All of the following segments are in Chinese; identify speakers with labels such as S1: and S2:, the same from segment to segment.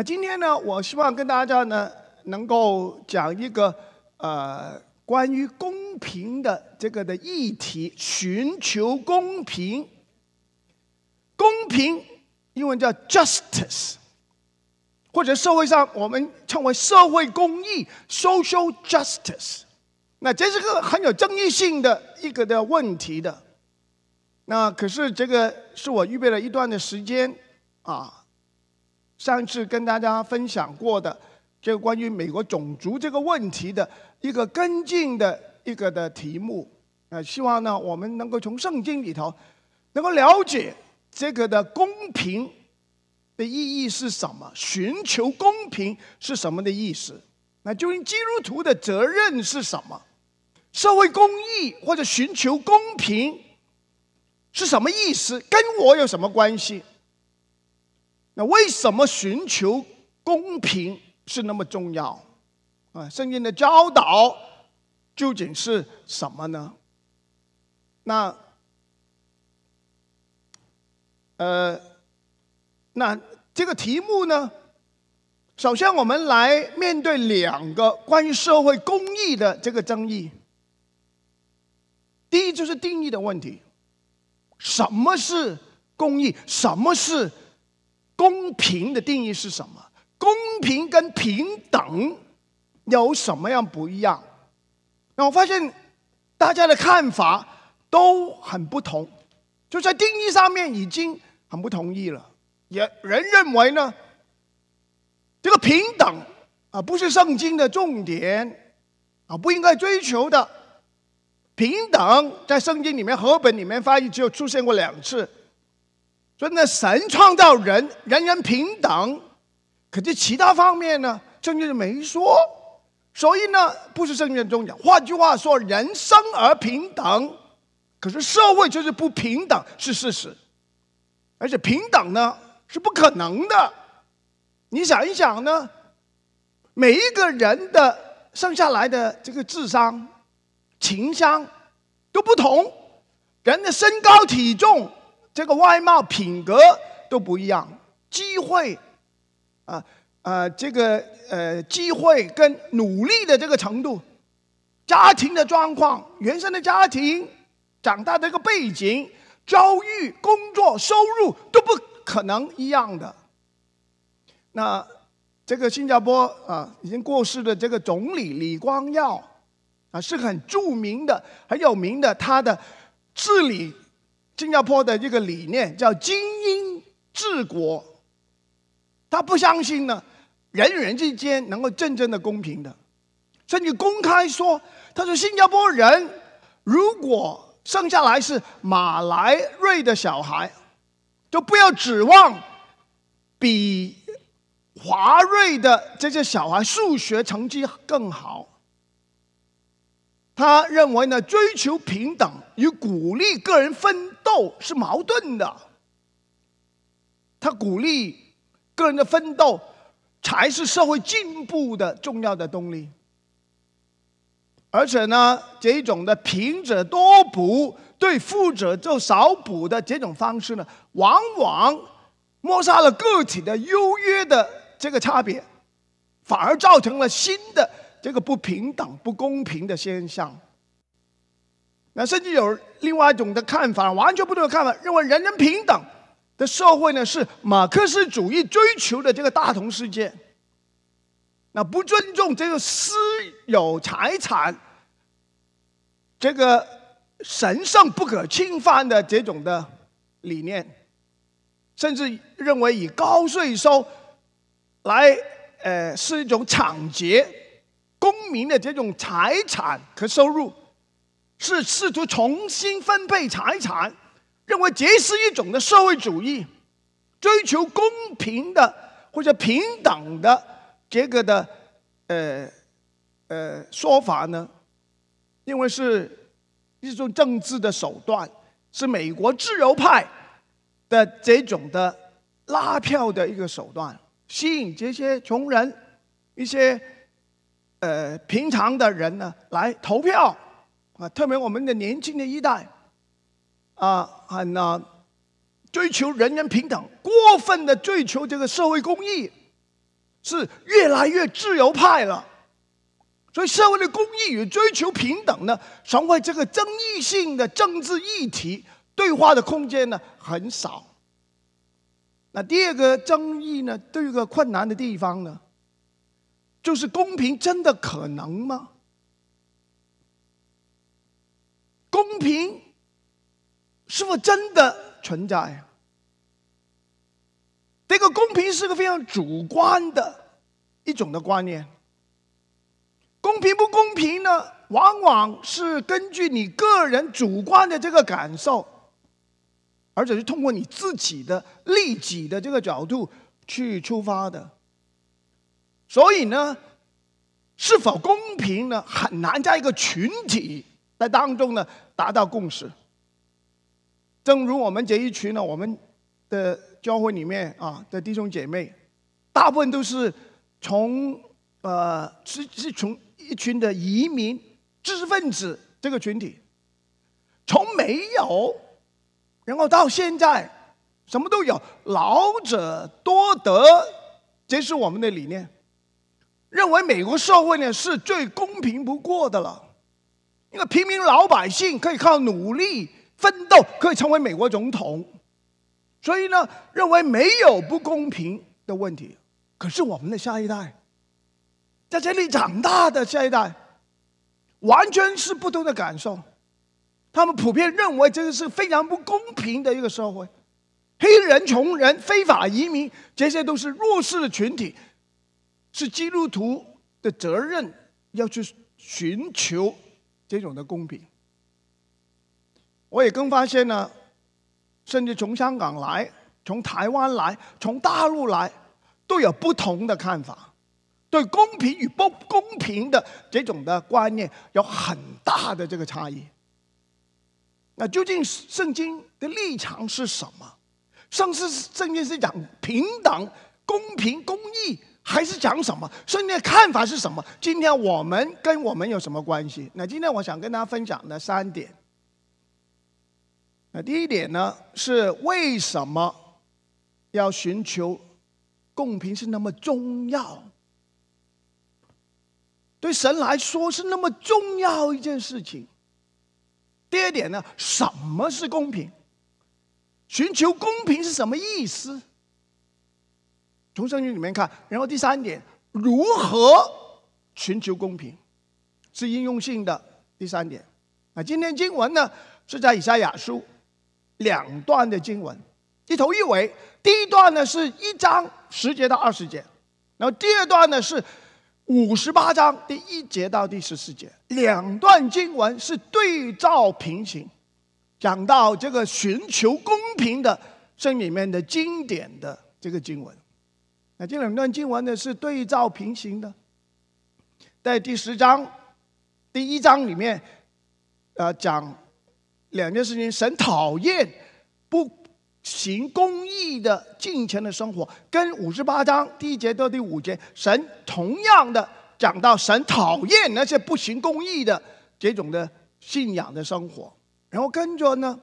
S1: 那今天呢，我希望跟大家呢，能够讲一个呃，关于公平的这个的议题，寻求公平，公平英文叫 justice，或者社会上我们称为社会公益 （social justice）。那这是个很有争议性的一个的问题的。那可是这个是我预备了一段的时间啊。上次跟大家分享过的，这个关于美国种族这个问题的一个跟进的一个的题目，呃，希望呢我们能够从圣经里头能够了解这个的公平的意义是什么，寻求公平是什么的意思，那究竟基督徒的责任是什么，社会公益或者寻求公平是什么意思，跟我有什么关系？那为什么寻求公平是那么重要？啊，圣经的教导究竟是什么呢？那，呃，那这个题目呢？首先，我们来面对两个关于社会公益的这个争议。第一就是定义的问题，什么是公益？什么是？公平的定义是什么？公平跟平等有什么样不一样？那我发现大家的看法都很不同，就在定义上面已经很不同意了。也人认为呢，这个平等啊不是圣经的重点啊，不应该追求的。平等在圣经里面和本里面翻译只有出现过两次。所以呢，神创造人，人人平等。可是其他方面呢，圣经没说。所以呢，不是圣经中讲。换句话说，人生而平等，可是社会就是不平等，是事实。而且平等呢，是不可能的。你想一想呢，每一个人的生下来的这个智商、情商都不同，人的身高、体重。这个外貌、品格都不一样，机会，啊啊，这个呃，机会跟努力的这个程度，家庭的状况、原生的家庭、长大的一个背景、遭遇、工作、收入都不可能一样的。那这个新加坡啊，已经过世的这个总理李光耀啊，是很著名的、很有名的，他的治理。新加坡的这个理念叫精英治国，他不相信呢人与人之间能够真正的公平的，甚至公开说，他说新加坡人如果生下来是马来裔的小孩，就不要指望比华瑞的这些小孩数学成绩更好。他认为呢，追求平等与鼓励个人奋斗是矛盾的。他鼓励个人的奋斗才是社会进步的重要的动力。而且呢，这种的贫者多补，对富者就少补的这种方式呢，往往抹杀了个体的优越的这个差别，反而造成了新的。这个不平等、不公平的现象，那甚至有另外一种的看法，完全不同的看法，认为人人平等的社会呢，是马克思主义追求的这个大同世界。那不尊重这个私有财产，这个神圣不可侵犯的这种的理念，甚至认为以高税收来，呃，是一种抢劫。公民的这种财产和收入是试图重新分配财产，认为这是一种的社会主义，追求公平的或者平等的这个的呃呃说法呢？因为是一种政治的手段，是美国自由派的这种的拉票的一个手段，吸引这些穷人一些。呃，平常的人呢，来投票啊，特别我们的年轻的一代，啊，很呢追求人人平等，过分的追求这个社会公益，是越来越自由派了。所以，社会的公益与追求平等呢，成为这个争议性的政治议题，对话的空间呢很少。那第二个争议呢，对有个困难的地方呢。就是公平，真的可能吗？公平是否真的存在？这个公平是个非常主观的一种的观念。公平不公平呢？往往是根据你个人主观的这个感受，而且是通过你自己的利己的这个角度去出发的。所以呢，是否公平呢？很难在一个群体在当中呢达到共识。正如我们这一群呢，我们的教会里面啊的弟兄姐妹，大部分都是从呃，是是从一群的移民知识分子这个群体，从没有，然后到现在什么都有，老者多得，这是我们的理念。认为美国社会呢是最公平不过的了，因为平民老百姓可以靠努力奋斗可以成为美国总统，所以呢，认为没有不公平的问题。可是我们的下一代在这里长大的下一代，完全是不同的感受。他们普遍认为这个是非常不公平的一个社会，黑人、穷人、非法移民，这些都是弱势的群体。是基督徒的责任，要去寻求这种的公平。我也更发现呢，甚至从香港来、从台湾来、从大陆来，都有不同的看法，对公平与不公平的这种的观念有很大的这个差异。那究竟圣经的立场是什么？上次圣经是讲平等、公平、公义。还是讲什么？所以你的看法是什么？今天我们跟我们有什么关系？那今天我想跟大家分享的三点。那第一点呢，是为什么要寻求公平是那么重要？对神来说是那么重要一件事情。第二点呢，什么是公平？寻求公平是什么意思？从圣经里面看，然后第三点，如何寻求公平，是应用性的第三点啊。今天经文呢是在以赛亚书两段的经文，一头一尾。第一段呢是一章十节到二十节，然后第二段呢是五十八章第一节到第十四节。两段经文是对照平行，讲到这个寻求公平的圣经里面的经典的这个经文。那这两段经文呢是对照平行的，在第十章第一章里面，呃，讲两件事情：神讨厌不行公义的金钱的生活，跟五十八章第一节到第五节，神同样的讲到神讨厌那些不行公义的这种的信仰的生活。然后跟着呢。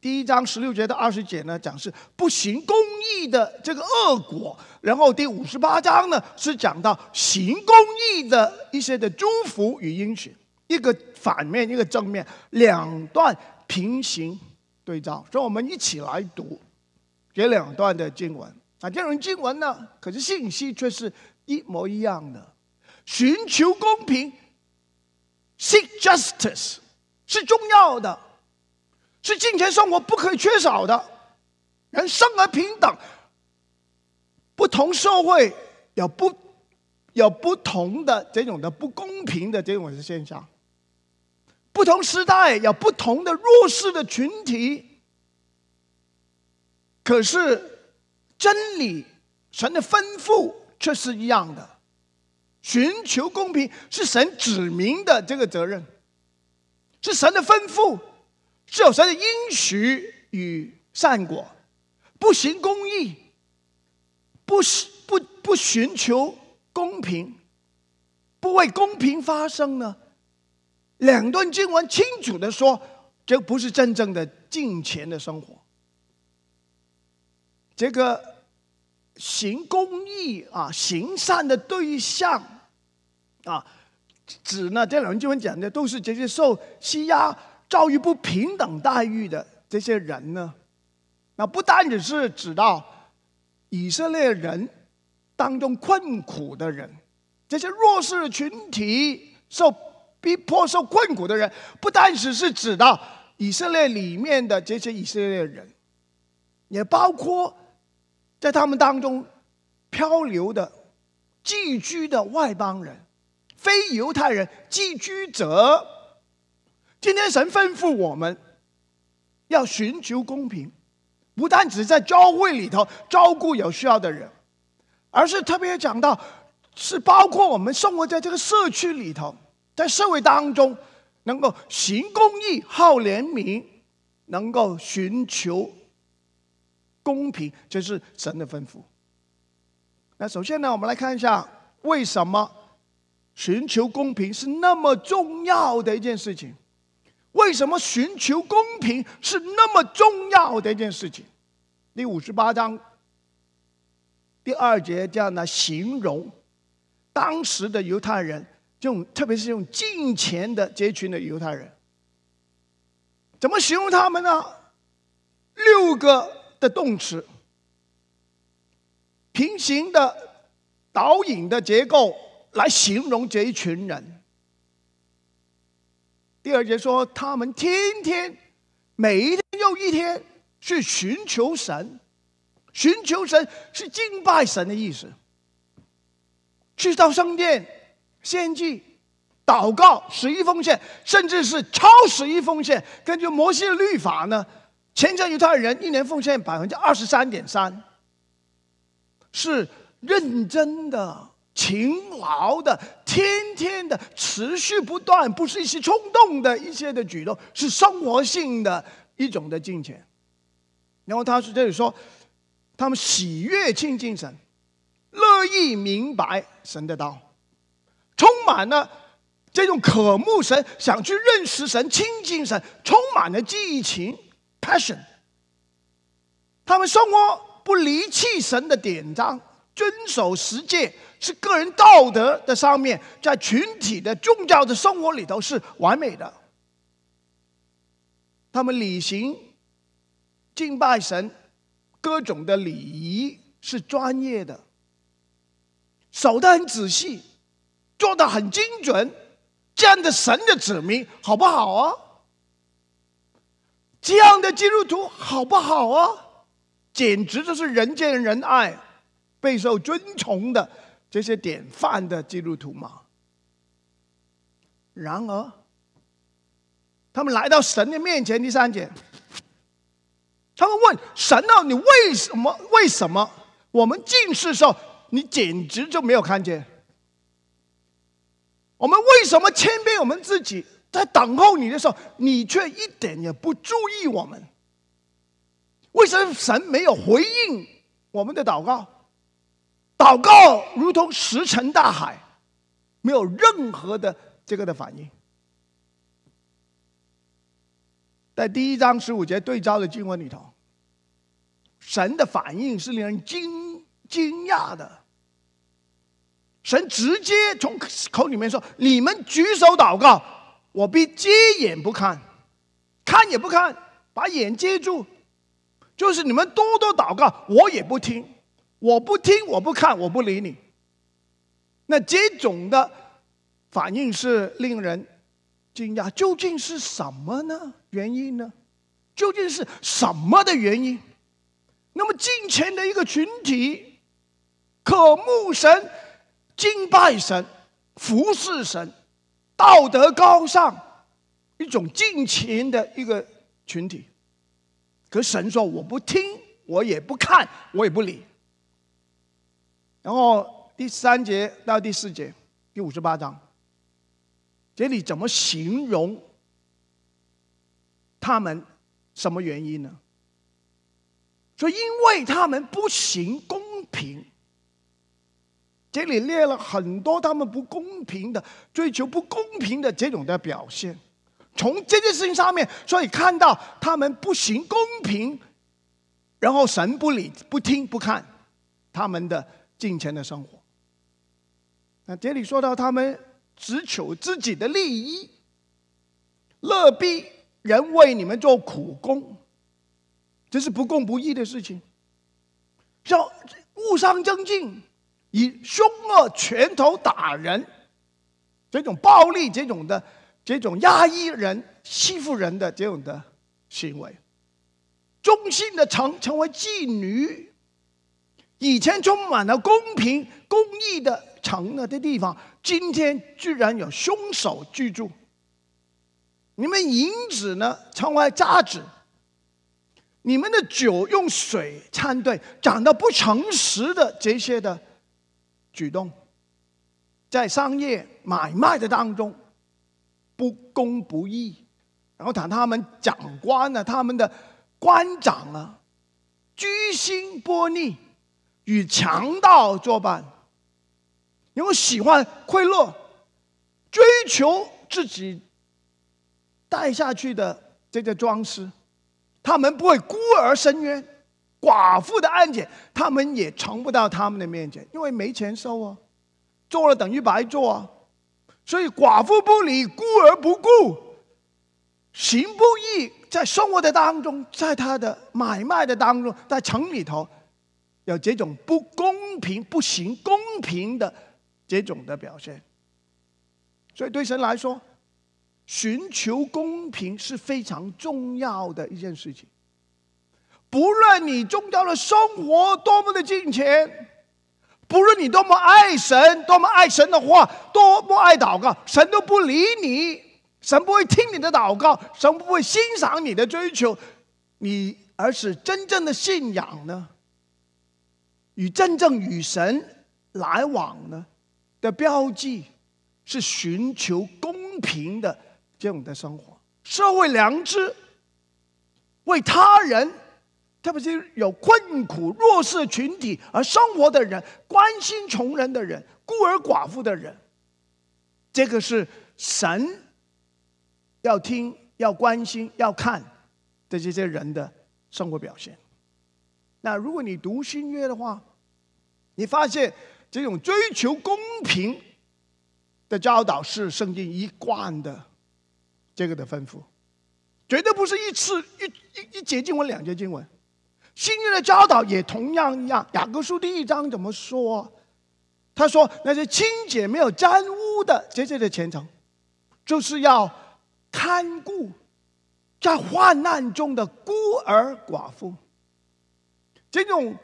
S1: 第一章十六节到二十节呢，讲是不行公义的这个恶果；然后第五十八章呢，是讲到行公义的一些的祝福与应许，一个反面，一个正面，两段平行对照。所以我们一起来读这两段的经文啊，这种经文呢，可是信息却是一模一样的。寻求公平，seek justice，是重要的。是金钱生活不可以缺少的，人生而平等，不同社会有不有不同的这种的不公平的这种的现象，不同时代有不同的弱势的群体，可是真理神的吩咐却是一样的，寻求公平是神指明的这个责任，是神的吩咐。只有他的因、许与善果，不行公益，不不不寻求公平，不为公平发声呢？两段经文清楚的说，这不是真正的金钱的生活。这个行公益啊，行善的对象啊，指呢这两段经文讲的都是这些受欺压。遭遇不平等待遇的这些人呢？那不单只是指到以色列人当中困苦的人，这些弱势群体受逼迫、受困苦的人，不单只是指到以色列里面的这些以色列人，也包括在他们当中漂流的、寄居的外邦人、非犹太人、寄居者。今天神吩咐我们，要寻求公平，不但只在教会里头照顾有需要的人，而是特别讲到，是包括我们生活在这个社区里头，在社会当中，能够行公义、好怜悯，能够寻求公平，这是神的吩咐。那首先呢，我们来看一下为什么寻求公平是那么重要的一件事情。为什么寻求公平是那么重要的一件事情？第五十八章第二节这样来形容当时的犹太人，这种特别是用金前的这一群的犹太人，怎么形容他们呢？六个的动词，平行的导引的结构来形容这一群人。第二节说，他们天天每一天又一天去寻求神，寻求神是敬拜神的意思，去到圣殿献祭、祷告、十一奉献，甚至是超十一奉献。根据摩西的律法呢，前诚犹太人一年奉献百分之二十三点三，是认真的。勤劳的，天天的，持续不断，不是一些冲动的一些的举动，是生活性的一种的金钱。然后他是这里说，他们喜悦亲近神，乐意明白神的道，充满了这种渴慕神、想去认识神、亲近神，充满了激情 （passion）。他们生活不离弃神的典章，遵守十诫。是个人道德的上面，在群体的宗教的生活里头是完美的。他们履行、敬拜神、各种的礼仪是专业的，守得很仔细，做得很精准。这样的神的子民好不好啊？这样的基督徒好不好啊？简直就是人见人爱，备受尊崇的。这些典范的基督徒嘛？然而，他们来到神的面前。第三节，他们问神啊：“你为什么？为什么我们近视的时候，你简直就没有看见？我们为什么千遍我们自己在等候你的时候，你却一点也不注意我们？为什么神没有回应我们的祷告？”祷告如同石沉大海，没有任何的这个的反应。在第一章十五节对照的经文里头，神的反应是令人惊惊讶的。神直接从口里面说：“你们举手祷告，我必接眼不看，看也不看，把眼接住。就是你们多多祷告，我也不听。”我不听，我不看，我不理你。那这种的反应是令人惊讶，究竟是什么呢？原因呢？究竟是什么的原因？那么近前的一个群体，渴慕神、敬拜神、服侍神，道德高尚，一种近前的一个群体，可神说：“我不听，我也不看，我也不理。”然后第三节到第四节，第五十八章，这里怎么形容他们？什么原因呢？说因为他们不行公平，这里列了很多他们不公平的、追求不公平的这种的表现。从这件事情上面，所以看到他们不行公平，然后神不理、不听、不看他们的。金钱的生活，那这里说到他们只求自己的利益，乐逼人为你们做苦工，这是不公不义的事情。叫误伤增进，以凶恶拳头打人，这种暴力，这种的，这种压抑人、欺负人的这种的行为，中心的成成为妓女。以前充满了公平、公义的城的的地方，今天居然有凶手居住。你们银子呢？成为渣子。你们的酒用水掺兑，讲到不诚实的这些的举动，在商业买卖的当中不公不义，然后谈他们长官呢，他们的官长啊，居心叵逆。与强盗作伴，因为喜欢快乐，追求自己带下去的，这个装饰，他们不会孤儿深冤，寡妇的案件，他们也呈不到他们的面前，因为没钱收啊，做了等于白做啊。所以寡妇不理，孤儿不顾，行不义，在生活的当中，在他的买卖的当中，在城里头。有这种不公平、不行、公平的这种的表现，所以对神来说，寻求公平是非常重要的一件事情。不论你宗教的生活多么的金钱，不论你多么爱神、多么爱神的话、多么爱祷告，神都不理你，神不会听你的祷告，神不会欣赏你的追求，你而是真正的信仰呢？与真正与神来往呢的标记，是寻求公平的这样的生活，社会良知，为他人，特别是有困苦弱势群体而生活的人，关心穷人的人，孤儿寡妇的人，这个是神要听、要关心、要看的这些人的生活表现。那如果你读新约的话，你发现这种追求公平的教导是圣经一贯的这个的吩咐，绝对不是一次一、一、一节经文两节经文。新的教导也同样一样。雅各书第一章怎么说？他说：“那些清洁没有沾污的这些的前程，就是要看顾在患难中的孤儿寡妇。”这种。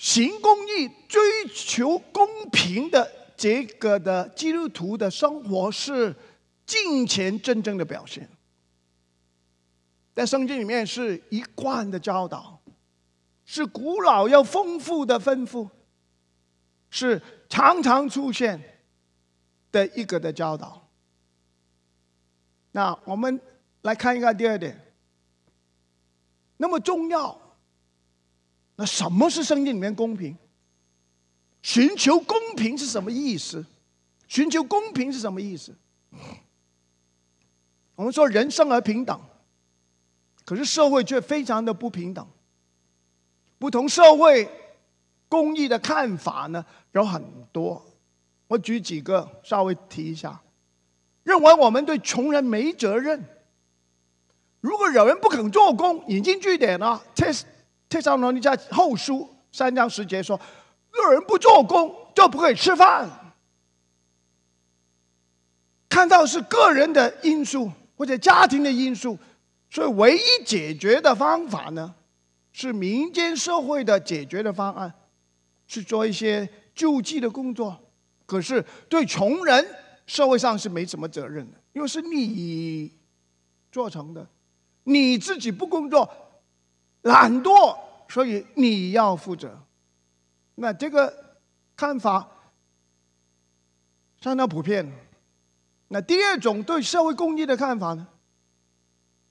S1: 行公益、追求公平的这个的基督徒的生活是金钱真正的表现，在圣经里面是一贯的教导，是古老又丰富的吩咐，是常常出现的一个的教导。那我们来看一看第二点，那么重要。那什么是圣经里面公平？寻求公平是什么意思？寻求公平是什么意思？我们说人生而平等，可是社会却非常的不平等。不同社会公益的看法呢有很多，我举几个稍微提一下。认为我们对穷人没责任，如果有人不肯做工，引经据典呢？这介绍农你家后书》三章时节说：“个人不做工，就不会吃饭。看到是个人的因素或者家庭的因素，所以唯一解决的方法呢，是民间社会的解决的方案，去做一些救济的工作。可是对穷人，社会上是没什么责任的，因为是你做成的，你自己不工作。”懒惰，所以你要负责。那这个看法相当普遍。那第二种对社会公益的看法呢？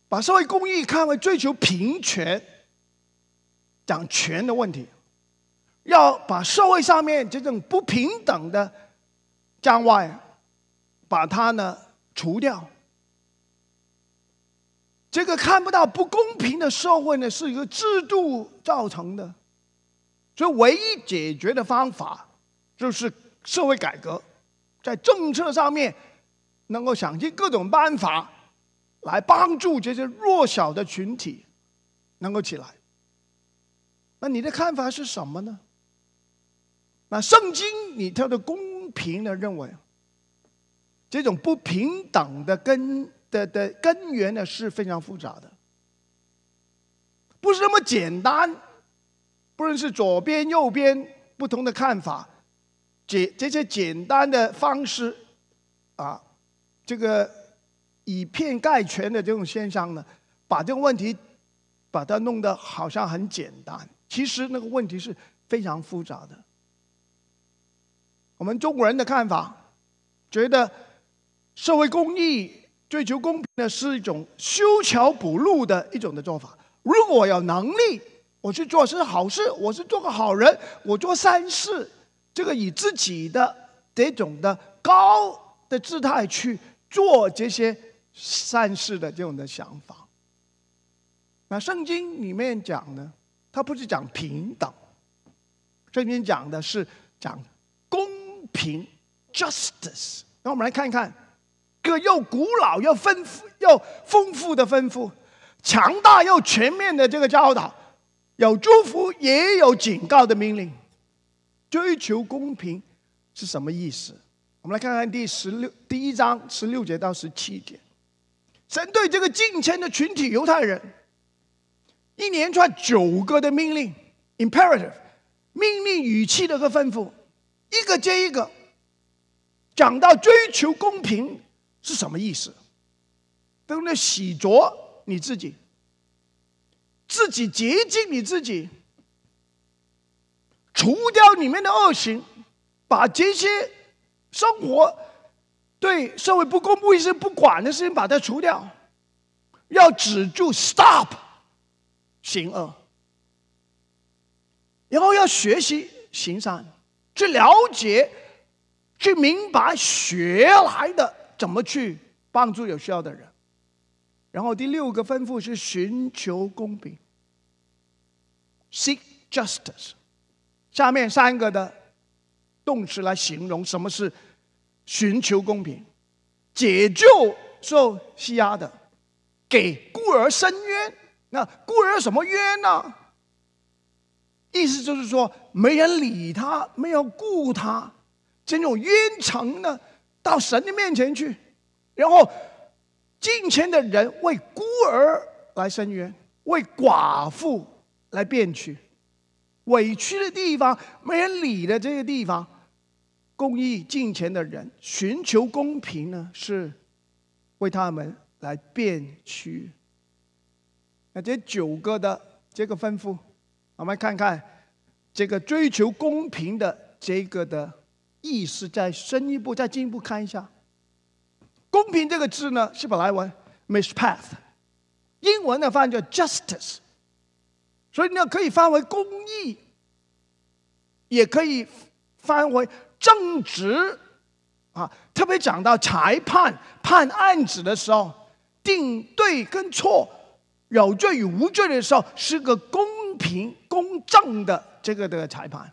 S1: 把社会公益看为追求平权、讲权的问题，要把社会上面这种不平等的障碍，把它呢除掉。这个看不到不公平的社会呢，是一个制度造成的，所以唯一解决的方法就是社会改革，在政策上面能够想尽各种办法来帮助这些弱小的群体能够起来。那你的看法是什么呢？那圣经里头的公平的认为这种不平等的跟的的根源呢是非常复杂的，不是那么简单，不论是左边右边不同的看法，简这些简单的方式，啊，这个以偏概全的这种现象呢，把这个问题把它弄得好像很简单，其实那个问题是非常复杂的。我们中国人的看法，觉得社会公益。追求公平呢，是一种修桥补路的一种的做法。如果我有能力，我去做是好事，我是做个好人，我做善事，这个以自己的这种的高的姿态去做这些善事的这种的想法。那圣经里面讲呢，它不是讲平等，圣经讲的是讲公平 （justice）。让我们来看一看。个又古老又丰富又丰富的吩咐，强大又全面的这个教导，有祝福也有警告的命令。追求公平是什么意思？我们来看看第十六第一章十六节到十七节，神对这个进迁的群体犹太人，一连串九个的命令 （imperative），命令语气的个吩咐，一个接一个，讲到追求公平。是什么意思？都在洗濯你自己，自己洁净你自己，除掉里面的恶行，把这些生活对社会不公不义、不管的事情把它除掉，要止住，stop，行恶，然后要学习行善，去了解，去明白学来的。怎么去帮助有需要的人？然后第六个吩咐是寻求公平 （seek justice）。下面三个的动词来形容什么是寻求公平：解救受欺压的，给孤儿伸冤。那孤儿什么冤呢？意思就是说没人理他，没有顾他，这种冤情呢？到神的面前去，然后进前的人为孤儿来伸冤，为寡妇来辩屈，委屈的地方没人理的这些地方，公益进前的人寻求公平呢，是为他们来辩屈。那这九个的这个吩咐，我们看看这个追求公平的这个的。意思再深一步，再进一步看一下，“公平”这个字呢，是本来文，miss path，英文的翻译叫 justice，所以呢可以翻为公益，也可以翻为正直，啊，特别讲到裁判判案子的时候，定对跟错，有罪与无罪的时候，是个公平公正的这个的裁判。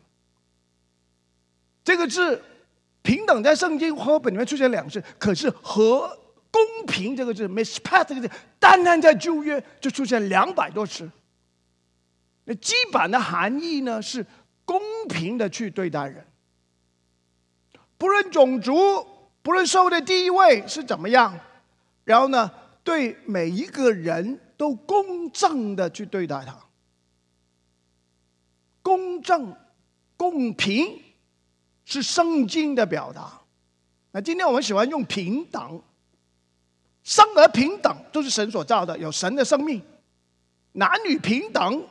S1: 这个字“平等”在圣经和本里面出现两次，可是“和公平”这个字 “mispat” 这个字，单单在旧约就出现两百多次。那基本的含义呢是公平的去对待人，不论种族，不论社会的地位是怎么样，然后呢，对每一个人都公正的去对待他，公正、公平。是圣经的表达，那今天我们喜欢用平等，生而平等都是神所造的，有神的生命，男女平等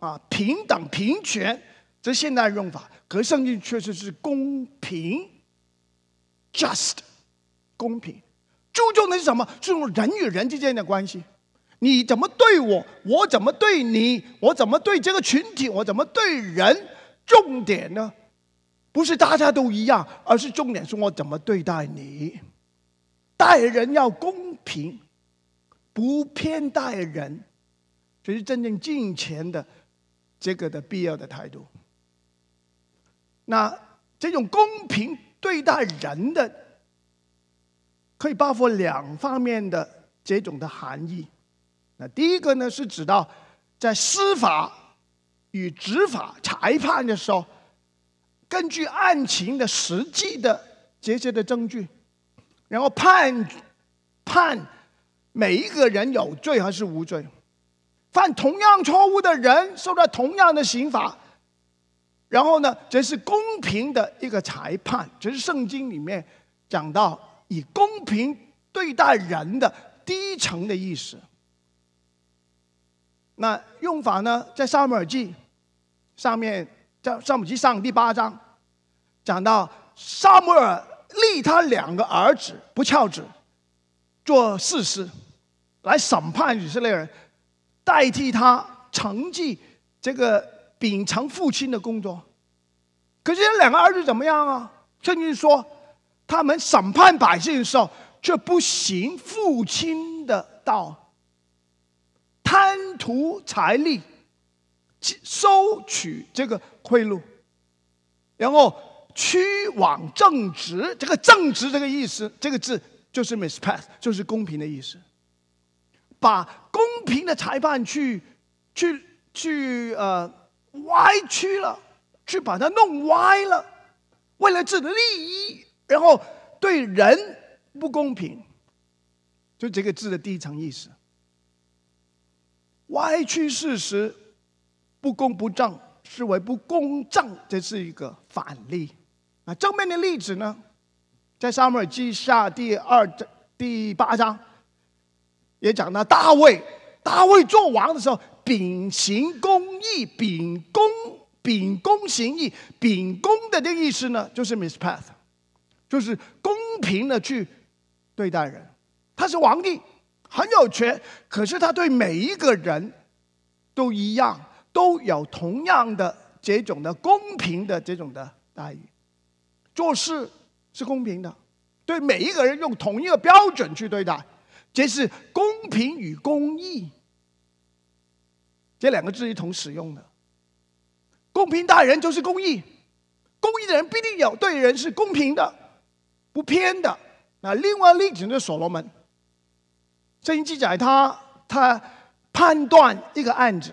S1: 啊，平等、平权，这现代用法。可圣经确实是公平，just 公平，注重的是什么？注重人与人之间的关系。你怎么对我，我怎么对你，我怎么对这个群体，我怎么对人？重点呢？不是大家都一样，而是重点是我怎么对待你。待人要公平，不偏待人，这是真正进钱的这个的必要的态度。那这种公平对待人的，可以包括两方面的这种的含义。那第一个呢，是指到在司法与执法裁判的时候。根据案情的实际的、这些的证据，然后判判每一个人有罪还是无罪，犯同样错误的人受到同样的刑罚，然后呢，这是公平的一个裁判，这是圣经里面讲到以公平对待人的低层的意思。那用法呢，在撒母耳记上面。在《上母基上》第八章，讲到萨摩尔立他两个儿子不孝子，做事师，来审判以色列人，代替他承继这个秉承父亲的工作。可是这两个儿子怎么样啊？圣经说，他们审判百姓的时候却不行父亲的道，贪图财力，收取这个。贿赂，然后屈枉正直。这个正直这个意思，这个字就是 mispath，就是公平的意思。把公平的裁判去去去呃歪曲了，去把它弄歪了，为了自己的利益，然后对人不公平，就这个字的第一层意思。歪曲事实，不公不正。视为不公正，这是一个反例啊。正面的例子呢，在撒母耳记下第二的第八章，也讲到大卫。大卫做王的时候，秉行公义，秉公秉公行义。秉公的这意思呢，就是 mispath，就是公平的去对待人。他是王帝，很有权，可是他对每一个人都一样。都有同样的这种的公平的这种的待遇，做事是公平的，对每一个人用同一个标准去对待，这是公平与公益，这两个字一同使用的。公平待人就是公益，公益的人必定有对人是公平的、不偏的。那另外例子就是所罗门，圣经记载他他判断一个案子。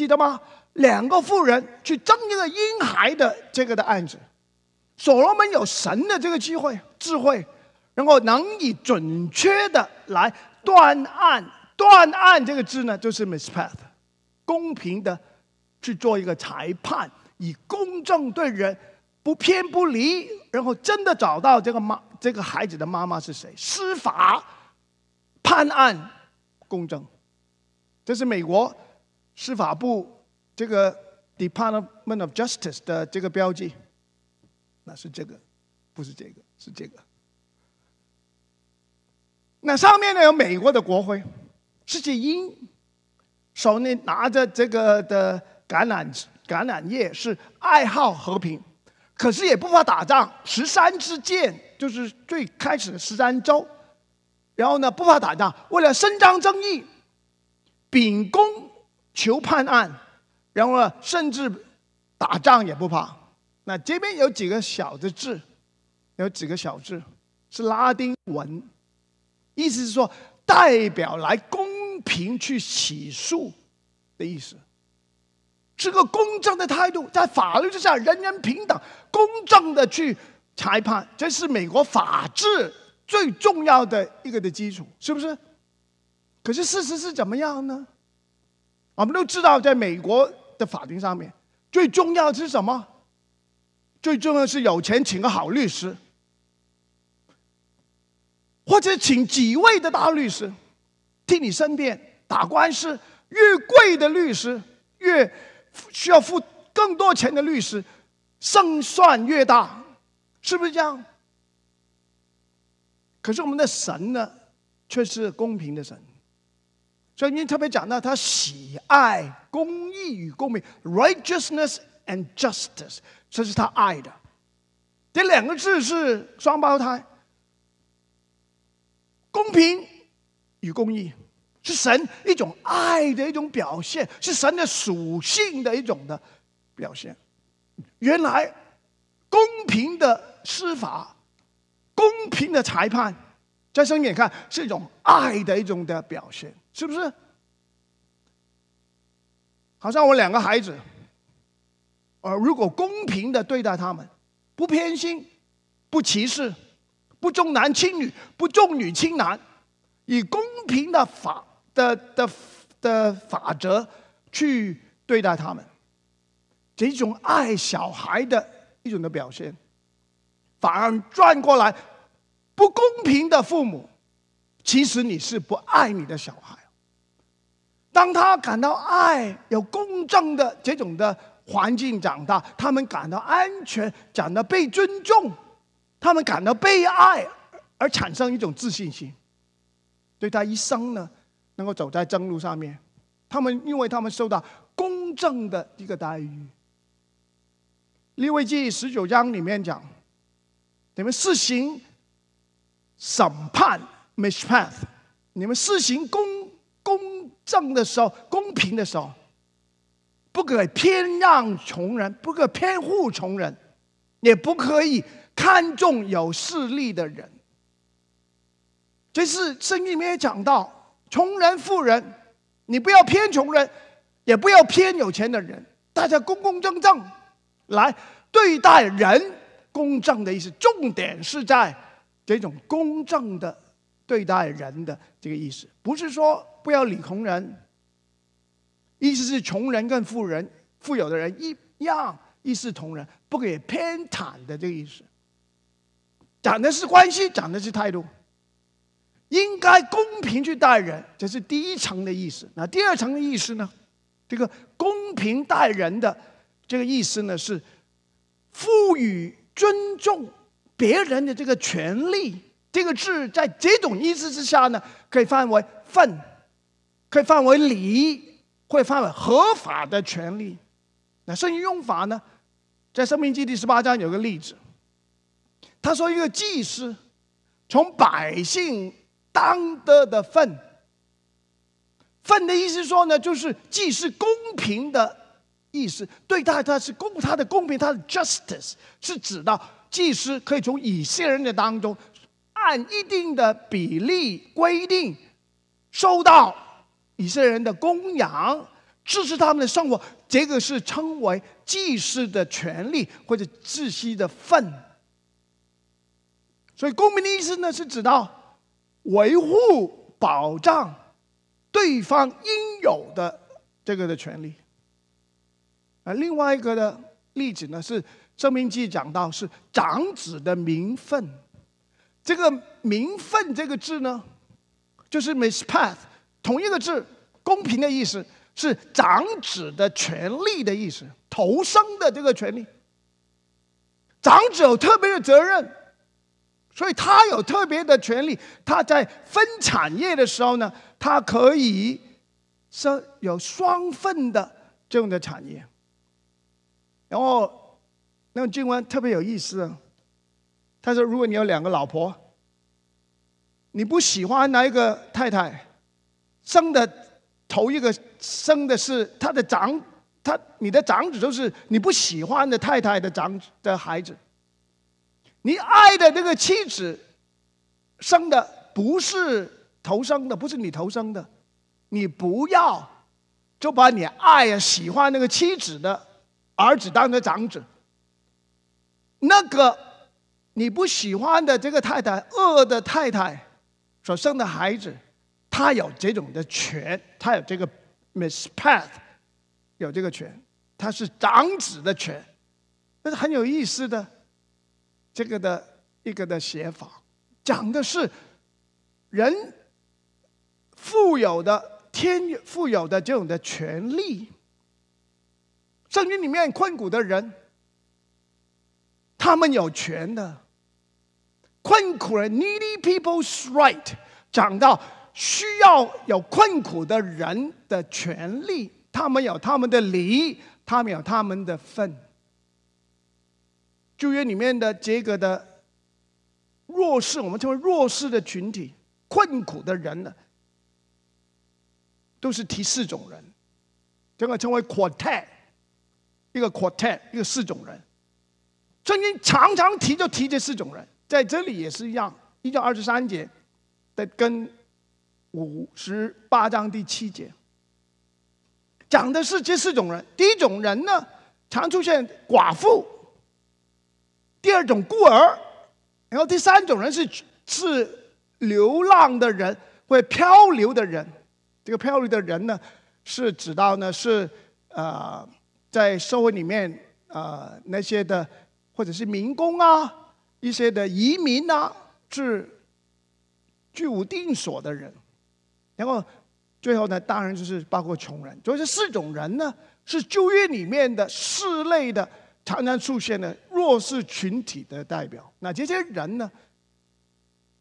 S1: 记得吗？两个妇人去争一个婴孩的这个的案子，所罗门有神的这个机会智慧，然后能以准确的来断案。断案这个字呢，就是 mispath，公平的去做一个裁判，以公正对人，不偏不离，然后真的找到这个妈这个孩子的妈妈是谁。司法判案公正，这是美国。司法部这个 Department of Justice 的这个标记，那是这个，不是这个，是这个。那上面呢有美国的国徽，是界鹰，手里拿着这个的橄榄橄榄叶，是爱好和平，可是也不怕打仗。十三支箭就是最开始的十三州，然后呢不怕打仗，为了伸张正义，秉公。求判案，然后甚至打仗也不怕。那这边有几个小的字，有几个小字是拉丁文，意思是说代表来公平去起诉的意思，是个公正的态度，在法律之下人人平等，公正的去裁判，这是美国法治最重要的一个的基础，是不是？可是事实是怎么样呢？我们都知道，在美国的法庭上面，最重要的是什么？最重要的是有钱请个好律师，或者请几位的大律师替你申辩、打官司。越贵的律师，越需要付更多钱的律师，胜算越大，是不是这样？可是我们的神呢，却是公平的神。圣经特别讲到，他喜爱公义与公平 （righteousness and justice），这是他爱的。这两个字是双胞胎，公平与公义是神一种爱的一种表现，是神的属性的一种的表现。原来公平的司法、公平的裁判，在圣面看是一种爱的一种的表现。是不是？好像我两个孩子，呃，如果公平的对待他们，不偏心，不歧视，不重男轻女，不重女轻男，以公平的法的的的法则去对待他们，这种爱小孩的一种的表现，反而转过来不公平的父母，其实你是不爱你的小孩。当他感到爱、有公正的这种的环境长大，他们感到安全，感到被尊重，他们感到被爱，而产生一种自信心，对他一生呢，能够走在正路上面。他们因为他们受到公正的一个待遇，《利未记》十九章里面讲，你们施行审判，mispath，你们施行公。正的时候，公平的时候，不可偏让穷人，不可偏护穷人，也不可以看重有势力的人。这是圣经里面讲到，穷人富人，你不要偏穷人，也不要偏有钱的人，大家公公正正来对待人，公正的意思，重点是在这种公正的对待人的这个意思，不是说。不要理穷人，意思是穷人跟富人、富有的人一样一视同仁，不给偏袒的这个意思。讲的是关系，讲的是态度，应该公平去待人，这是第一层的意思。那第二层的意思呢？这个公平待人的这个意思呢，是赋予尊重别人的这个权利。这个字在这种意思之下呢，可以分为分。可以范为理，会范为合法的权利。那圣经用法呢？在《生命记》第十八章有个例子，他说一个祭司从百姓当得的份，份的意思说呢，就是祭司公平的意思，对待他是公，他的公平，他的 justice 是指的祭司可以从以色列人当中按一定的比例规定收到。以色列人的供养，支持他们的生活，这个是称为祭祀的权利或者窒息的份。所以“公民”的意思呢，是指到维护、保障对方应有的这个的权利。啊，另外一个的例子呢，是《生命记》讲到是长子的名分。这个“名分”这个字呢，就是 “mispat”。h 同一个字“公平”的意思是长子的权利的意思，头生的这个权利。长子有特别的责任，所以他有特别的权利。他在分产业的时候呢，他可以说有双份的这样的产业。然后那个军官特别有意思，他说：“如果你有两个老婆，你不喜欢哪一个太太？”生的头一个生的是他的长，他你的长子就是你不喜欢的太太的长的孩子，你爱的那个妻子生的不是头生的，不是你头生的，你不要就把你爱啊喜欢那个妻子的儿子当成长子，那个你不喜欢的这个太太恶的太太所生的孩子。他有这种的权，他有这个 mispat，有这个权，他是长子的权，那是很有意思的，这个的一个的写法，讲的是人富有的天富有的这种的权利。圣经里面困苦的人，他们有权的，困苦人 needy people's right 讲到。需要有困苦的人的权利，他们有他们的理，他们有他们的份。旧约里面的这个的弱势，我们称为弱势的群体、困苦的人呢，都是提四种人，这个称为 quartet，一个 quartet，一个四种人。圣经常常提就提这四种人，在这里也是一样，一九二十三节的跟。五十八章第七节讲的是这四种人：第一种人呢，常出现寡妇；第二种孤儿；然后第三种人是是流浪的人，会漂流的人。这个漂流的人呢，是指到呢是啊，在社会里面啊那些的，或者是民工啊，一些的移民啊，是居无定所的人。然后，最后呢，当然就是包括穷人。所以这四种人呢，是就业里面的四类的常常出现的弱势群体的代表。那这些人呢，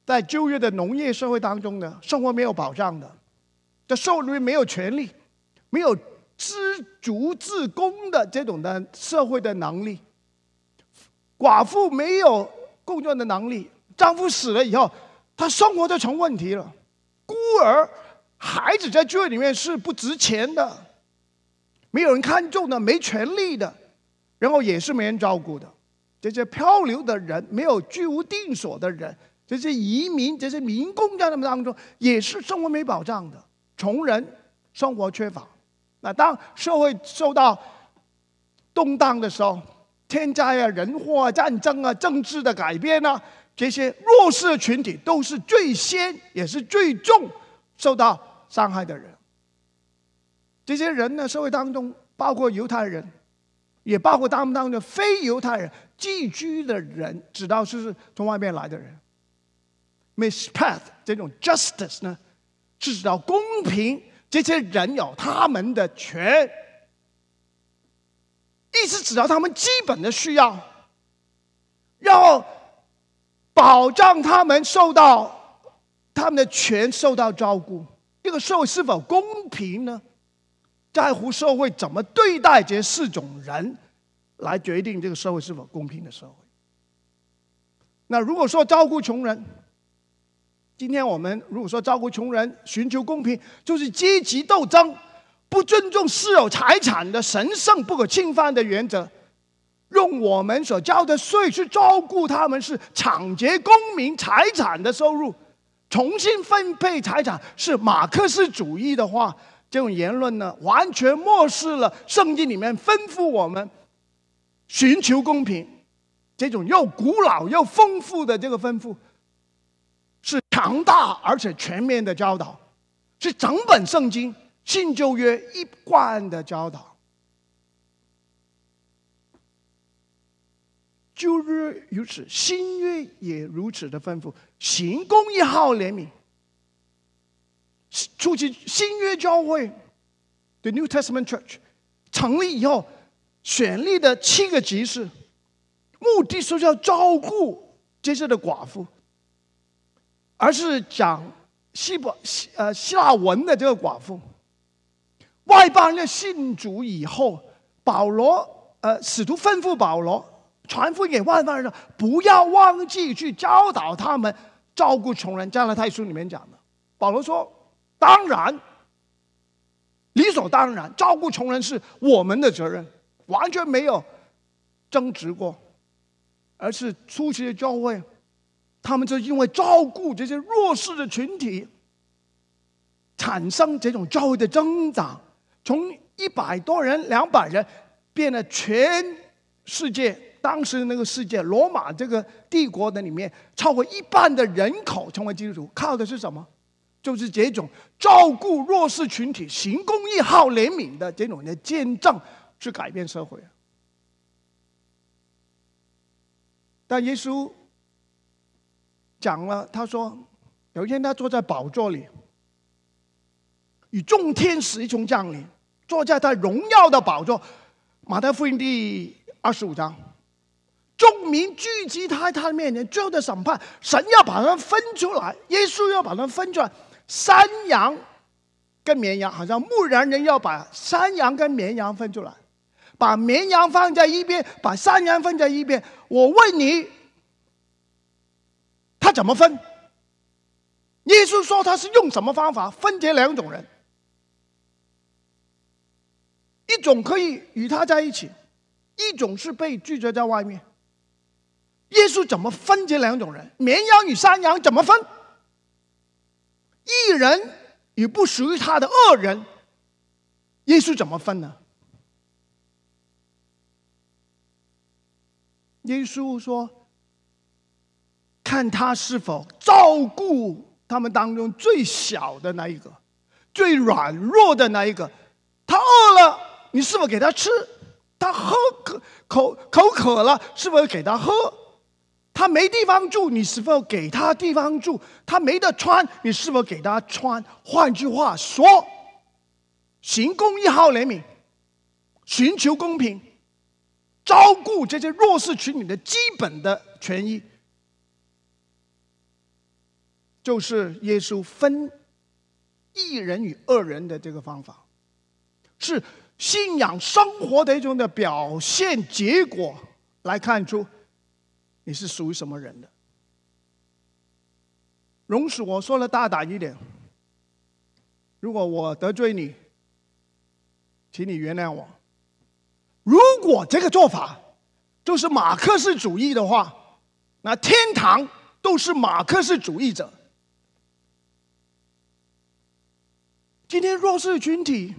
S1: 在就业的农业社会当中呢，生活没有保障的，这受虐没有权利，没有知足自供的这种的社会的能力。寡妇没有工作的能力，丈夫死了以后，她生活就成问题了。孤儿。孩子在社会里面是不值钱的，没有人看中的，没权利的，然后也是没人照顾的。这些漂流的人，没有居无定所的人，这些移民、这些民工在他们当中，也是生活没保障的，穷人生活缺乏。那当社会受到动荡的时候，天灾啊、人祸啊、战争啊、政治的改变啊，这些弱势群体都是最先也是最重受到。伤害的人，这些人呢？社会当中包括犹太人，也包括他们当中的非犹太人，寄居的人，知道是从外面来的人。m i s p a t h 这种 justice 呢，是制造公平，这些人有他们的权，意思指到他们基本的需要，要保障他们受到他们的权受到照顾。这个社会是否公平呢？在乎社会怎么对待这四种人，来决定这个社会是否公平的社会。那如果说照顾穷人，今天我们如果说照顾穷人、寻求公平，就是积极斗争，不尊重私有财产的神圣不可侵犯的原则，用我们所交的税去照顾他们是抢劫公民财产的收入。重新分配财产是马克思主义的话，这种言论呢，完全漠视了圣经里面吩咐我们寻求公平这种又古老又丰富的这个吩咐，是强大而且全面的教导，是整本圣经信旧约一贯的教导，旧约如此，新约也如此的吩咐。行公一号联名，出席新约教会，The New Testament Church 成立以后，选立的七个集市，目的是要照顾这些的寡妇，而是讲希伯希呃希腊文的这个寡妇，外邦人信主以后，保罗呃使徒吩咐保罗传福音给外邦人，不要忘记去教导他们。照顾穷人，加拉太书里面讲的，保罗说，当然，理所当然，照顾穷人是我们的责任，完全没有争执过，而是初期的教会，他们就因为照顾这些弱势的群体，产生这种教会的增长，从一百多人、两百人，变得全世界。当时那个世界，罗马这个帝国的里面，超过一半的人口成为基督徒，靠的是什么？就是这种照顾弱势群体、行公益、好怜悯的这种的见证，去改变社会。但耶稣讲了，他说：“有一天，他坐在宝座里，与众天使一同降临，坐在他荣耀的宝座。”马太福音第二十五章。众民聚集在他的面前，最后的审判，神要把人分出来，耶稣要把人分出来。山羊跟绵羊，好像牧羊人要把山羊跟绵羊分出来，把绵羊放在一边，把山羊分在一边。我问你，他怎么分？耶稣说他是用什么方法分解两种人？一种可以与他在一起，一种是被拒绝在外面。耶稣怎么分这两种人？绵羊与山羊怎么分？一人与不属于他的恶人，耶稣怎么分呢？耶稣说：“看他是否照顾他们当中最小的那一个，最软弱的那一个。他饿了，你是否给他吃？他喝口口口渴了，是否给他喝？”他没地方住，你是否给他地方住？他没得穿，你是否给他穿？换句话说，行公一号怜悯，寻求公平，照顾这些弱势群体的基本的权益，就是耶稣分一人与二人的这个方法，是信仰生活的一种的表现结果来看出。你是属于什么人的？容许我说了大胆一点。如果我得罪你，请你原谅我。如果这个做法就是马克思主义的话，那天堂都是马克思主义者。今天弱势群体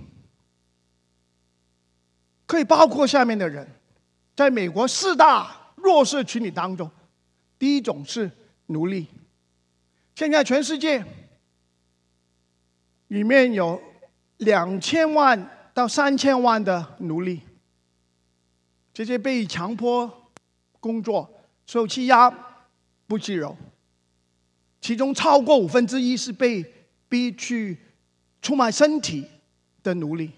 S1: 可以包括下面的人，在美国四大。弱势群体当中，第一种是奴隶。现在全世界里面有两千万到三千万的奴隶，这些被强迫工作、受欺压、不自由。其中超过五分之一是被逼去出卖身体的奴隶，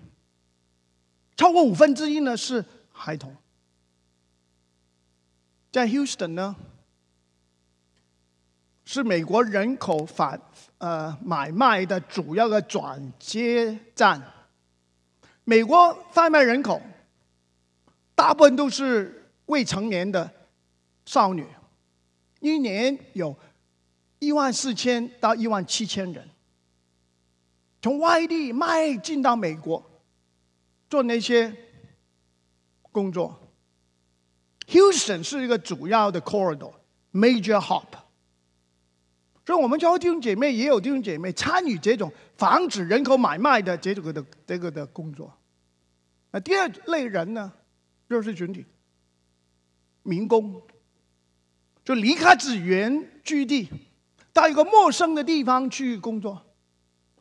S1: 超过五分之一呢是孩童。在 Houston 呢，是美国人口反呃买卖的主要的转接站。美国贩卖人口，大部分都是未成年的少女，一年有一万四千到一万七千人，从外地卖进到美国，做那些工作。Houston 是一个主要的 corridor，major hub，所以，我们教会弟兄姐妹也有弟兄姐妹参与这种防止人口买卖的这种的这个的工作。那第二类人呢，弱势群体，民工，就离开自原居地，到一个陌生的地方去工作，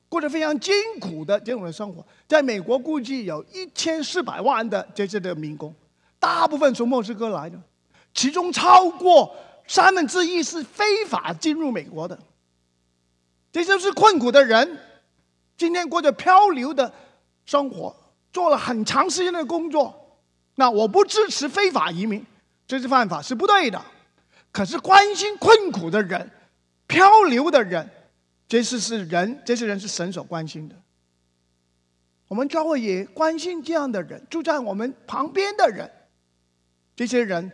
S1: 过着非常艰苦的这种的生活。在美国，估计有一千四百万的这些的民工。大部分从墨西哥来的，其中超过三分之一是非法进入美国的。这就是困苦的人，今天过着漂流的生活，做了很长时间的工作。那我不支持非法移民，这是犯法是不对的。可是关心困苦的人、漂流的人，这些是人，这些人是神所关心的。我们教会也关心这样的人，住在我们旁边的人。这些人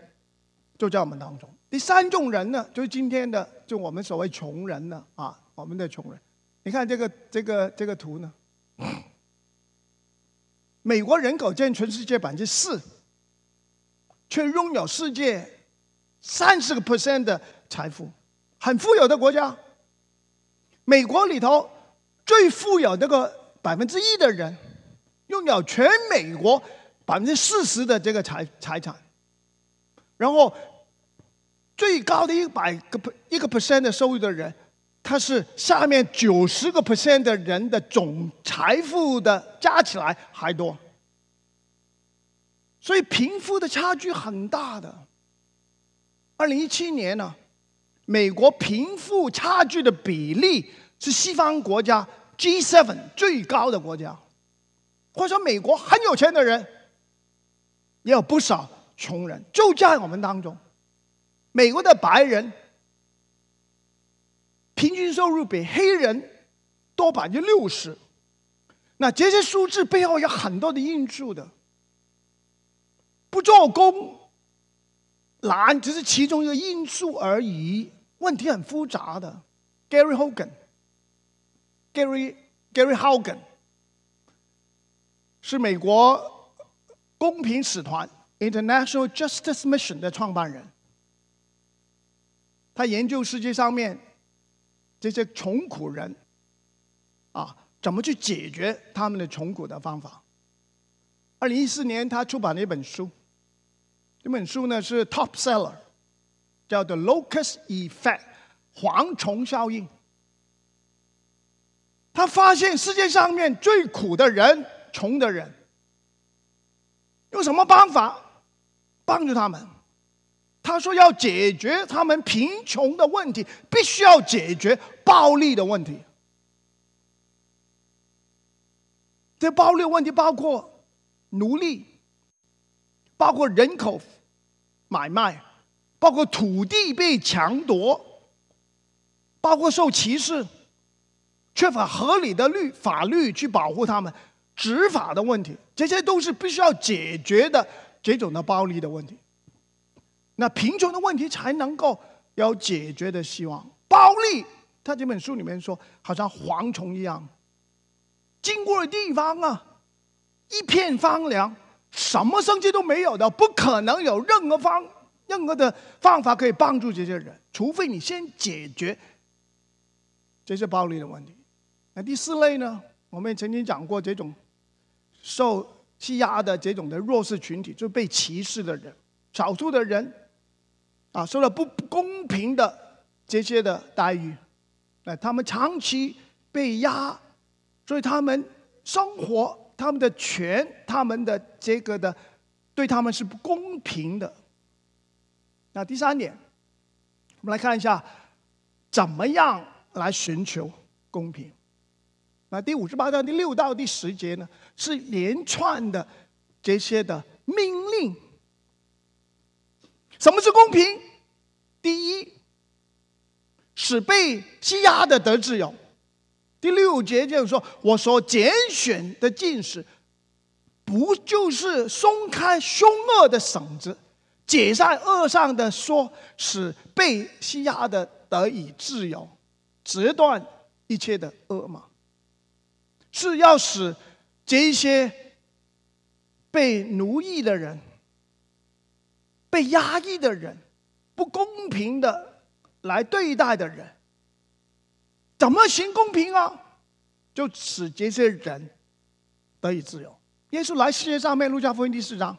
S1: 就在我们当中。第三种人呢，就是今天的，就我们所谓穷人呢啊，我们的穷人。你看这个这个这个图呢，美国人口占全世界百分之四，却拥有世界三十个 percent 的财富，很富有的国家。美国里头最富有这个百分之一的人，拥有全美国百分之四十的这个财财产。然后，最高的一百个一个 percent 的收入的人，他是下面九十个 percent 的人的总财富的加起来还多，所以贫富的差距很大的。二零一七年呢，美国贫富差距的比例是西方国家 G seven 最高的国家，或者说美国很有钱的人也有不少。穷人就在我们当中。美国的白人平均收入比黑人多百分之六十，那这些数字背后有很多的因素的，不做工懒只是其中一个因素而已，问题很复杂的。Gary Hogan，Gary Gary Hogan 是美国公平使团。International Justice Mission 的创办人，他研究世界上面这些穷苦人，啊，怎么去解决他们的穷苦的方法？二零一四年，他出版了一本书，这本书呢是 Top Seller，叫做 Locust Effect 蝗虫效应。他发现世界上面最苦的人、穷的人，用什么方法？帮助他们，他说：“要解决他们贫穷的问题，必须要解决暴力的问题。这暴力问题包括奴隶，包括人口买卖，包括土地被强夺，包括受歧视，缺乏合理的律法律去保护他们，执法的问题，这些都是必须要解决的。”这种的暴力的问题，那贫穷的问题才能够有解决的希望。暴力，他这本书里面说，好像蝗虫一样，经过的地方啊，一片荒凉，什么生机都没有的，不可能有任何方任何的方法可以帮助这些人，除非你先解决这些暴力的问题。那第四类呢，我们曾经讲过这种受。欺压的这种的弱势群体，就是被歧视的人、少数的人，啊，受了不公平的这些的待遇，那他们长期被压，所以他们生活、他们的权、他们的这个的，对他们是不公平的。那第三点，我们来看一下，怎么样来寻求公平。那第五十八章第六到第十节呢，是连串的这些的命令。什么是公平？第一，使被欺压的得自由。第六节就是说：“我所拣选的进士，不就是松开凶恶的绳子，解散恶上的说，使被欺压的得以自由，折断一切的恶吗？”是要使这些被奴役的人、被压抑的人、不公平的来对待的人，怎么行公平啊？就使这些人得以自由。耶稣来世界上面，路加福音第四章，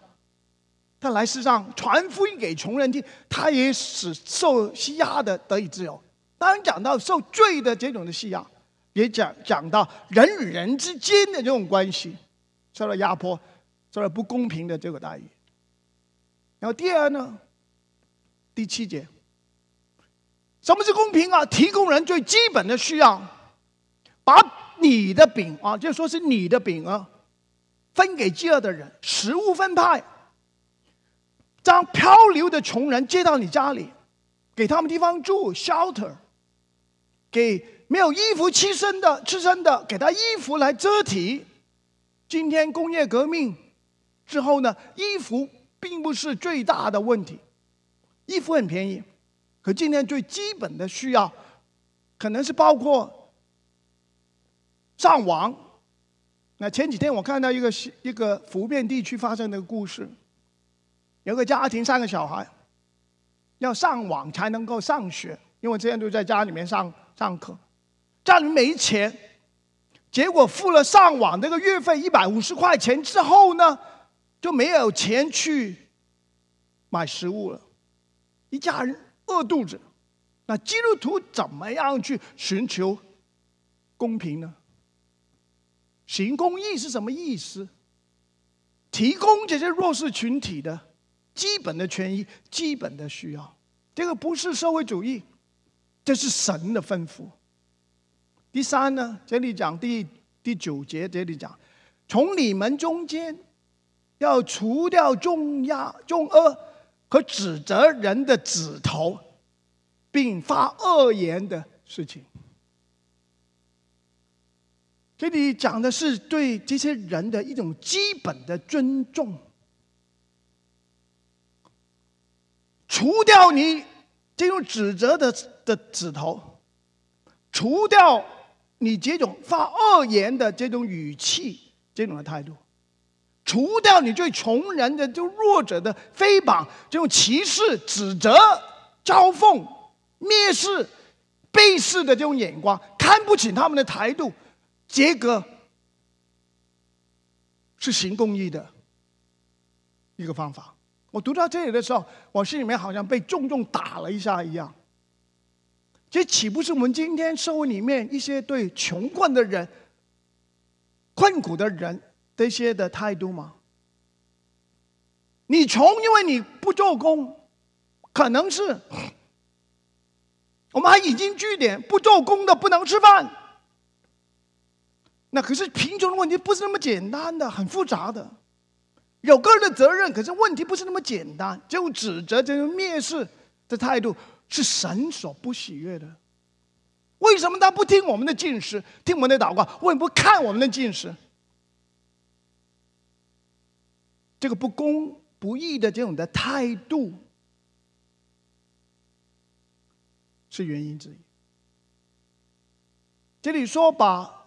S1: 他来世上传福音给穷人听，他也使受欺压的得以自由。当然讲到受罪的这种的欺压。也讲讲到人与人之间的这种关系受到压迫，受到不公平的这个待遇。然后第二呢，第七节，什么是公平啊？提供人最基本的需要，把你的饼啊，就说是你的饼啊，分给饥饿的人，食物分派，将漂流的穷人接到你家里，给他们地方住，shelter，给。没有衣服栖身的吃身的，给他衣服来遮体。今天工业革命之后呢，衣服并不是最大的问题，衣服很便宜，可今天最基本的需要，可能是包括上网。那前几天我看到一个一个福建地区发生的故事，有个家庭三个小孩要上网才能够上学，因为这样就在家里面上上课。家里没钱，结果付了上网那个月费一百五十块钱之后呢，就没有钱去买食物了，一家人饿肚子。那基督徒怎么样去寻求公平呢？行公益是什么意思？提供这些弱势群体的基本的权益、基本的需要，这个不是社会主义，这是神的吩咐。第三呢，这里讲第第九节，这里讲，从你们中间要除掉重压、重恶和指责人的指头，并发恶言的事情。这里讲的是对这些人的一种基本的尊重，除掉你这种指责的的指头，除掉。你这种发恶言的这种语气，这种的态度，除掉你对穷人的、就弱者的诽谤、这种歧视、指责、嘲讽、蔑视、背视的这种眼光，看不起他们的态度，这个是行公益的一个方法。我读到这里的时候，我心里面好像被重重打了一下一样。这岂不是我们今天社会里面一些对穷困的人、困苦的人的一些的态度吗？你穷，因为你不做工，可能是我们还引经据典，不做工的不能吃饭。那可是贫穷的问题不是那么简单的，很复杂的，有个人的责任。可是问题不是那么简单，就指责、就蔑视的态度。是神所不喜悦的，为什么他不听我们的进食，听我们的祷告？为什么不看我们的进食？这个不公不义的这种的态度是原因之一。这里说把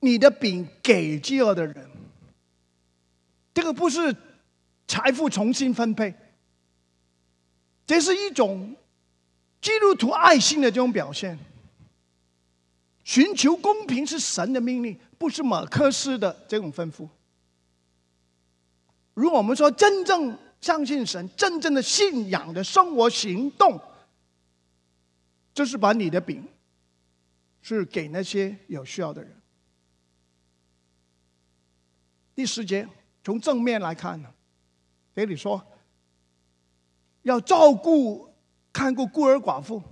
S1: 你的饼给饥饿的人，这个不是财富重新分配，这是一种。基督徒爱心的这种表现，寻求公平是神的命令，不是马克思的这种吩咐。如果我们说真正相信神、真正的信仰的生活行动，就是把你的饼是给那些有需要的人。第十节从正面来看，呢，这里说要照顾。看过孤儿寡妇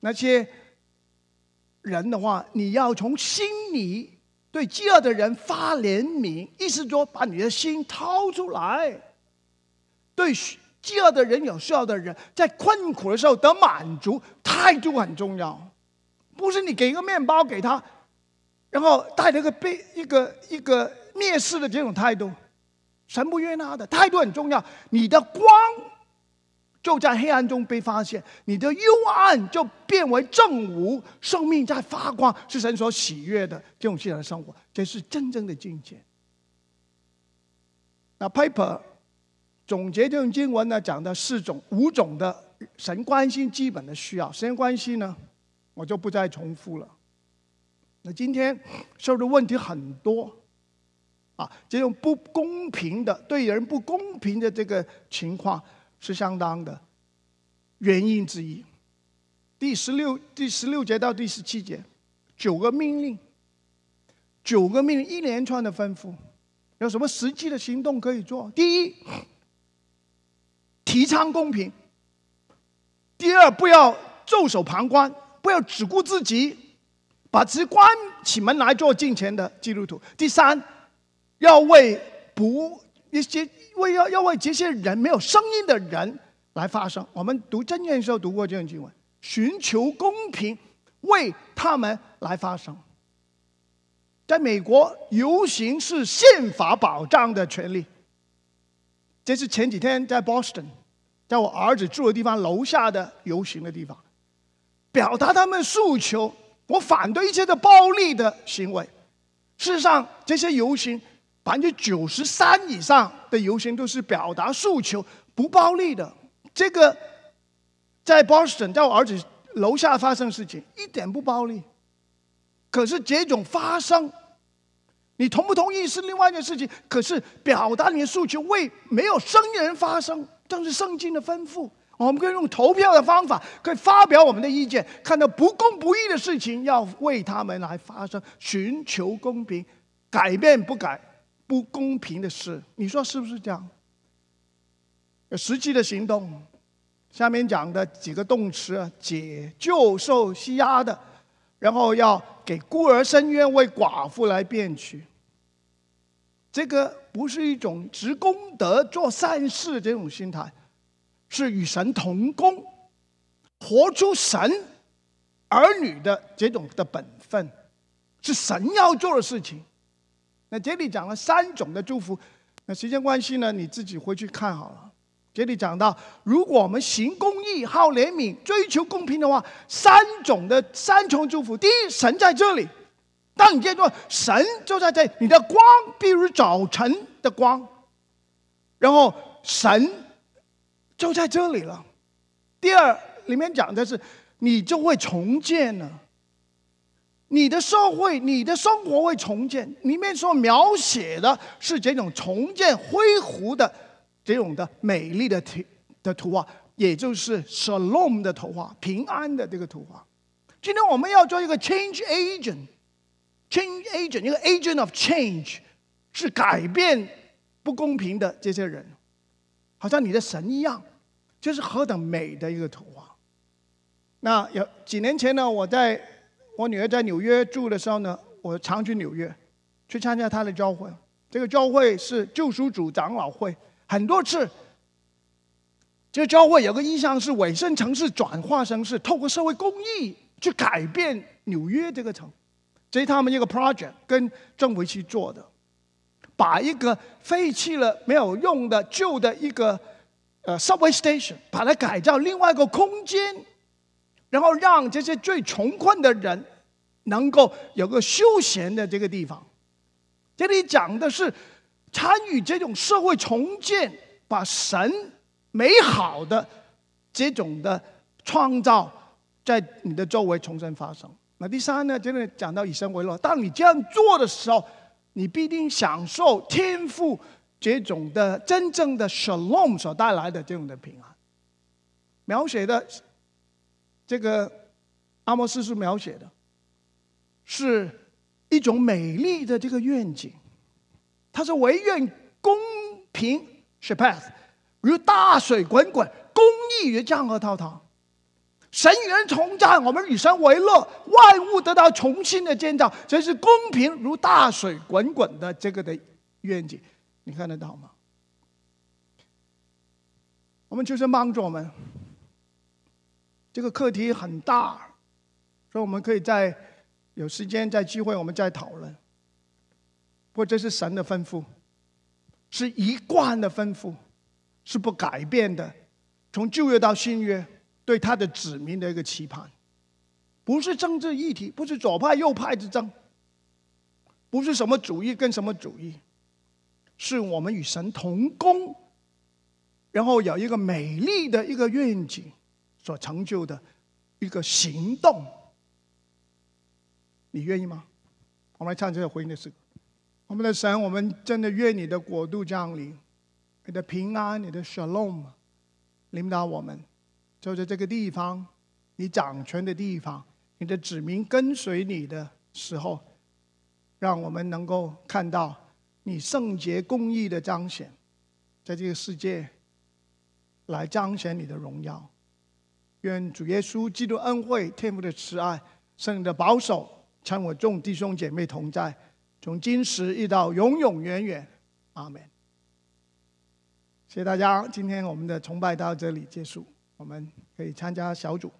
S1: 那些人的话，你要从心里对饥饿的人发怜悯，意思说把你的心掏出来，对饥饿的人有需要的人，在困苦的时候得满足，态度很重要。不是你给个面包给他，然后带着个被一个一个蔑视的这种态度，神不悦纳的态度很重要。你的光。就在黑暗中被发现，你的幽暗就变为正午，生命在发光，是神所喜悦的这种信仰生活，这是真正的境界。那 p a p e r 总结这种经文呢，讲的四种、五种的神关心基本的需要，神关心呢，我就不再重复了。那今天受的问题很多，啊，这种不公平的、对人不公平的这个情况。是相当的原因之一。第十六、第十六节到第十七节，九个命令，九个命令一连串的吩咐，有什么实际的行动可以做？第一，提倡公平；第二，不要袖手旁观，不要只顾自己，把自己关起门来做金钱的基督徒；第三，要为不。一些为要要为这些人没有声音的人来发声。我们读真言的时候读过这段经文：寻求公平，为他们来发声。在美国，游行是宪法保障的权利。这是前几天在 Boston，在我儿子住的地方楼下的游行的地方，表达他们诉求。我反对一切的暴力的行为。事实上，这些游行。百分之九十三以上的游行都是表达诉求，不暴力的。这个在 Boston，在我儿子楼下发生事情，一点不暴力。可是这种发生，你同不同意是另外一件事情。可是表达你的诉求，为没有声音的人发声，正是圣经的吩咐。我们可以用投票的方法，可以发表我们的意见。看到不公不义的事情，要为他们来发声，寻求公平，改变不改。不公平的事，你说是不是这样？有实际的行动，下面讲的几个动词啊，解救受欺压的，然后要给孤儿伸冤，为寡妇来辩屈。这个不是一种值功德、做善事这种心态，是与神同工，活出神儿女的这种的本分，是神要做的事情。那这里讲了三种的祝福，那时间关系呢，你自己回去看好了。这里讲到，如果我们行公义、好怜悯、追求公平的话，三种的三重祝福。第一，神在这里。当你见到神就在这里，你的光，比如早晨的光，然后神就在这里了。第二，里面讲的是，你就会重建了。你的社会，你的生活会重建。里面所描写的是这种重建恢复的、这种的美丽的图的图画，也就是 Shalom 的图画，平安的这个图画。今天我们要做一个 Change Agent，Change Agent，一个 Agent of Change，是改变不公平的这些人，好像你的神一样，这是何等美的一个图画。那有几年前呢，我在。我女儿在纽约住的时候呢，我常去纽约，去参加她的教会。这个教会是救赎主长老会，很多次。这个教会有个意向是委身城市转化城市，透过社会公益去改变纽约这个城，这是他们一个 project 跟政府去做的，把一个废弃了没有用的旧的一个呃 subway station，把它改造另外一个空间。然后让这些最穷困的人能够有个休闲的这个地方。这里讲的是参与这种社会重建，把神美好的这种的创造在你的周围重新发生。那第三呢，就是讲到以身为乐。当你这样做的时候，你必定享受天赋这种的真正的 shalom 所带来的这种的平安。描写的。这个阿摩斯是描写的，是一种美丽的这个愿景。他说：“唯愿公平 shapeth 如大水滚滚，公益于江河滔滔，神源从在，我们以神为乐，万物得到重新的建造，这是公平如大水滚滚的这个的愿景，你看得到吗？我们就是帮助我们。”这个课题很大，所以我们可以在有时间、在机会，我们再讨论。不过这是神的吩咐，是一贯的吩咐，是不改变的。从旧约到新约，对他的子民的一个期盼，不是政治议题，不是左派右派之争，不是什么主义跟什么主义，是我们与神同工，然后有一个美丽的一个愿景。所成就的一个行动，你愿意吗？我们来唱这首回应的诗歌。我们的神，我们真的愿你的国度降临，你的平安，你的 shalom，领导我们，就在这个地方，你掌权的地方，你的子民跟随你的时候，让我们能够看到你圣洁公义的彰显，在这个世界来彰显你的荣耀。愿主耶稣基督恩惠、天父的慈爱、圣灵的保守，参我众弟兄姐妹同在，从今时一到永永远远，阿门。谢谢大家，今天我们的崇拜到这里结束，我们可以参加小组。